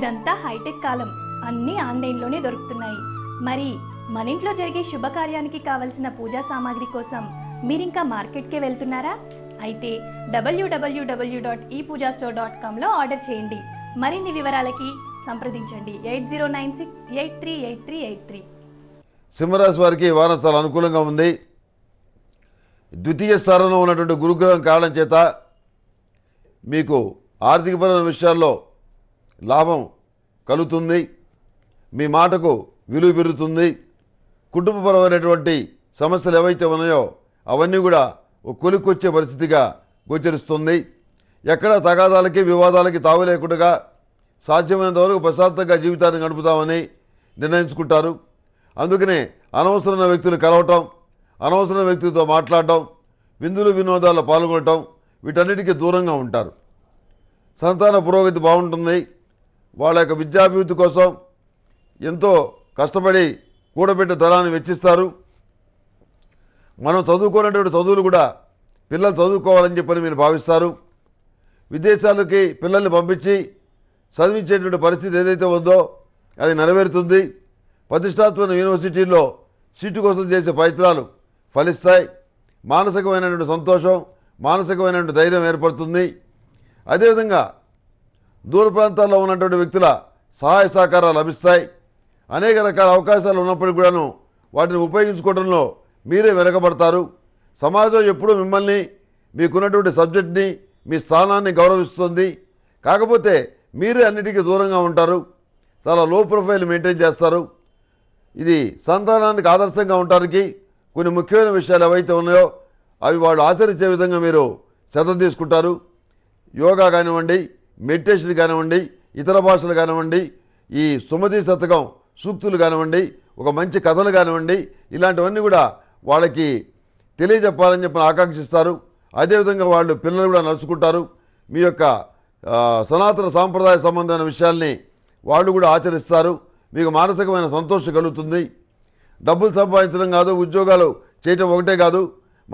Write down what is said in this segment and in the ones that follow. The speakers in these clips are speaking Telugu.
ఇదంతా హైటెక్ కాలం అన్నీ ఆన్లైన్లోనే దొరుకుతున్నాయి మరి మన ఇంట్లో జరిగే శుభకార్యానికి కావలసిన పూజా సామాగ్రి కోసం మీరింకా మార్కెట్కే వెళ్తున్నారా అయితే WWW dot e Pooja store dot కామ్లో ఆర్డర్ చేయండి మరిన్ని వివరాలకి సంప్రదించండి eight zero nine six eight three eight three eight three సింహరాశి వారికి వారం చాలా అనుకూలంగా ఉంది ద్వితీయ స్థానంలో ఉన్నటువంటి గురుగ్రహం కారణం చేత మీకు ఆర్థికపరమైన విషయాల్లో లాభం కలుగుతుంది మీ మాటకు విలువ పెరుగుతుంది కుటుంబపరమైనటువంటి సమస్యలు ఏవైతే ఉన్నాయో అవన్నీ కూడా కొలుకొచ్చే పరిస్థితిగా గోచరిస్తుంది ఎక్కడ తగాదాలకి వివాదాలకి తావు లేకుండా సాధ్యమైనంత వరకు ప్రశాంతంగా జీవితాన్ని గడుపుతామని నిర్ణయించుకుంటారు అందుకనే అనవసరమైన వ్యక్తులు కలవటం అనవసరమైన వ్యక్తులతో మాట్లాడటం విందులు వినోదాల్లో పాల్గొనటం వీటన్నిటికీ దూరంగా ఉంటారు సంతాన పురోగతి బాగుంటుంది వాళ్ళ యొక్క విద్యాభివృద్ధి కోసం ఎంతో కష్టపడి కూడబెట్టి ధనాన్ని వెచ్చిస్తారు మనం చదువుకున్నటువంటి చదువులు కూడా పిల్లలు చదువుకోవాలని చెప్పని మీరు భావిస్తారు విదేశాలకి పిల్లల్ని పంపించి చదివించేటువంటి పరిస్థితి ఏదైతే ఉందో అది నెరవేరుతుంది ప్రతిష్టాత్మక యూనివర్సిటీల్లో సీటు కోసం చేసే ప్రయత్నాలు ఫలిస్తాయి మానసికమైనటువంటి సంతోషం మానసికమైనటువంటి ధైర్యం ఏర్పడుతుంది అదేవిధంగా దూర ప్రాంతాల్లో ఉన్నటువంటి వ్యక్తుల సహాయ సహకారాలు లభిస్తాయి అనేక రకాల అవకాశాలు ఉన్నప్పటికీ కూడాను వాటిని ఉపయోగించుకోవడంలో మీరే వెనకబడతారు సమాజం ఎప్పుడూ మిమ్మల్ని మీకున్నటువంటి సబ్జెక్ట్ని మీ స్థానాన్ని గౌరవిస్తుంది కాకపోతే మీరే అన్నిటికీ దూరంగా ఉంటారు చాలా లో ప్రొఫైల్ మెయింటైన్ చేస్తారు ఇది సంతానానికి ఆదర్శంగా ఉంటానికి కొన్ని ముఖ్యమైన విషయాలు ఏవైతే ఉన్నాయో అవి వాళ్ళు ఆచరించే విధంగా మీరు శ్రద్ధ తీసుకుంటారు యోగా కానివ్వండి మెడిటేషన్ కానివ్వండి ఇతర భాషలు కానివ్వండి ఈ సుమతి శతకం సూక్తులు కానివ్వండి ఒక మంచి కథలు కానివ్వండి ఇలాంటివన్నీ కూడా వాళ్ళకి తెలియజెప్పాలని చెప్పి ఆకాంక్షిస్తారు అదేవిధంగా వాళ్ళు పిల్లలు కూడా నడుచుకుంటారు మీ యొక్క సనాతన సాంప్రదాయ సంబంధమైన విషయాల్ని వాళ్ళు కూడా ఆచరిస్తారు మీకు మానసికమైన సంతోషం కలుగుతుంది డబ్బులు సంపాదించడం కాదు ఉద్యోగాలు చేయటం ఒకటే కాదు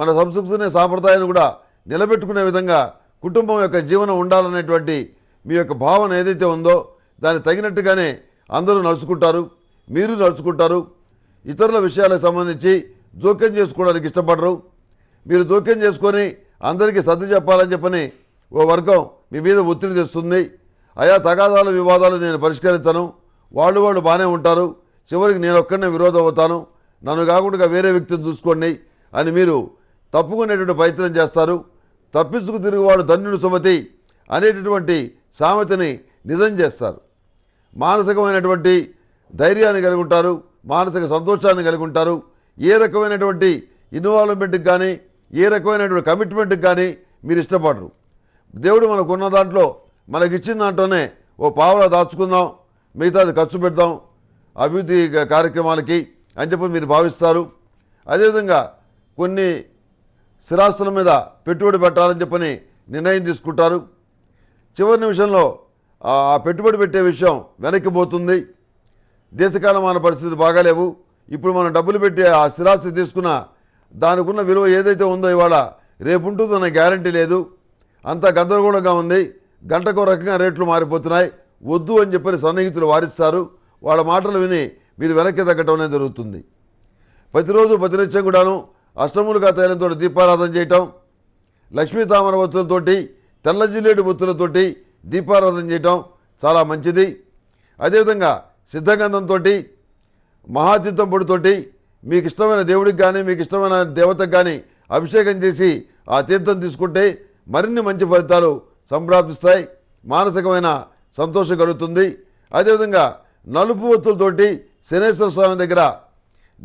మన సంస్కృతిని సాంప్రదాయాన్ని కూడా నిలబెట్టుకునే విధంగా కుటుంబం యొక్క జీవనం ఉండాలనేటువంటి మీ యొక్క భావన ఏదైతే ఉందో దాన్ని తగినట్టుగానే అందరూ నడుచుకుంటారు మీరు నడుచుకుంటారు ఇతరుల విషయాలకు సంబంధించి జోక్యం చేసుకోవడానికి ఇష్టపడరు మీరు జోక్యం చేసుకొని అందరికీ సర్ది చెప్పాలని చెప్పని ఓ వర్గం మీ మీద ఒత్తిడి తెస్తుంది అయా తగాదాలు వివాదాలు నేను పరిష్కరించను వాళ్ళు వాళ్ళు బాగానే ఉంటారు చివరికి నేను ఒక్కడనే విరోధం అవుతాను నన్ను కాకుండా వేరే వ్యక్తిని చూసుకోండి అని మీరు తప్పుకునేటువంటి ప్రయత్నం చేస్తారు తప్పించుకు తిరిగి వాడు ధన్యుడు సుమతి అనేటటువంటి సామెతని నిజం చేస్తారు మానసికమైనటువంటి ధైర్యాన్ని కలిగి ఉంటారు మానసిక సంతోషాన్ని కలుగుంటారు ఏ రకమైనటువంటి ఇన్వాల్వ్మెంట్కి కానీ ఏ రకమైనటువంటి కమిట్మెంట్కి కానీ మీరు ఇష్టపడరు దేవుడు మనకున్న దాంట్లో మనకిచ్చిన దాంట్లోనే ఓ పావులా దాచుకుందాం మిగతాది ఖర్చు పెడదాం అభివృద్ధి కార్యక్రమాలకి అని చెప్పి మీరు భావిస్తారు అదేవిధంగా కొన్ని స్థిరాస్తుల మీద పెట్టుబడి పెట్టాలని చెప్పని నిర్ణయం తీసుకుంటారు చివరి నిమిషంలో ఆ పెట్టుబడి పెట్టే విషయం వెనక్కి పోతుంది దేశకాలం మన పరిస్థితి బాగాలేవు ఇప్పుడు మనం డబ్బులు పెట్టి ఆ స్థిరాస్తి తీసుకున్న దానికి ఉన్న విలువ ఏదైతే ఉందో ఇవాళ రేపు ఉంటుందన్న గ్యారంటీ లేదు అంతా గందరగోళంగా ఉంది గంటకు రకంగా రేట్లు మారిపోతున్నాయి వద్దు అని చెప్పని సన్నిహితులు వారిస్తారు వాళ్ళ మాటలు విని మీరు వెనక్కి తగ్గటం అనేది జరుగుతుంది ప్రతిరోజు ప్రతినిత్యం కూడాను అష్టములుగా తయారంతో దీపారాధన చేయటం లక్ష్మీ తామర తెల్ల జిల్లేడు బొత్తులతోటి దీపారాధన చేయటం చాలా మంచిది అదేవిధంగా సిద్ధగంధంతో మహాతీర్థం పొడితోటి మీకు ఇష్టమైన దేవుడికి కానీ మీకు ఇష్టమైన దేవతకు కానీ అభిషేకం చేసి ఆ తీర్థం తీసుకుంటే మరిన్ని మంచి ఫలితాలు సంప్రాప్తిస్తాయి మానసికమైన సంతోషం కలుగుతుంది అదేవిధంగా నలుపు ఒత్తులతోటి శనేశ్వర స్వామి దగ్గర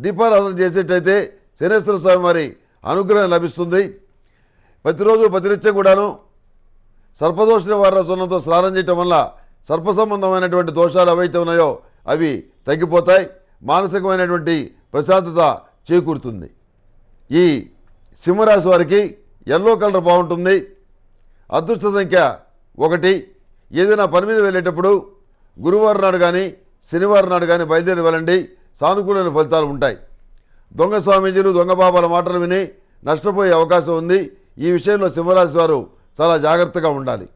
దీపారాధన చేసేటైతే శనేశ్వర స్వామి వారి అనుగ్రహం లభిస్తుంది ప్రతిరోజు ప్రతినిత్యం కూడాను సర్పదోష నివారణ సున్నతో స్నానం చేయటం వల్ల సర్ప సంబంధమైనటువంటి దోషాలు ఏవైతే ఉన్నాయో అవి తగ్గిపోతాయి మానసికమైనటువంటి ప్రశాంతత చేకూరుతుంది ఈ సింహరాశి వారికి ఎల్లో కలర్ బాగుంటుంది అదృష్ట సంఖ్య ఒకటి ఏదైనా పని మీద వెళ్ళేటప్పుడు గురువారం నాడు కానీ శనివారం నాడు కానీ బయలుదేరి వెళ్ళండి సానుకూలమైన ఫలితాలు ఉంటాయి దొంగ స్వామీజీలు దొంగ బాబాల మాటలు విని నష్టపోయే అవకాశం ఉంది ఈ విషయంలో సింహరాశి వారు చాలా జాగ్రత్తగా ఉండాలి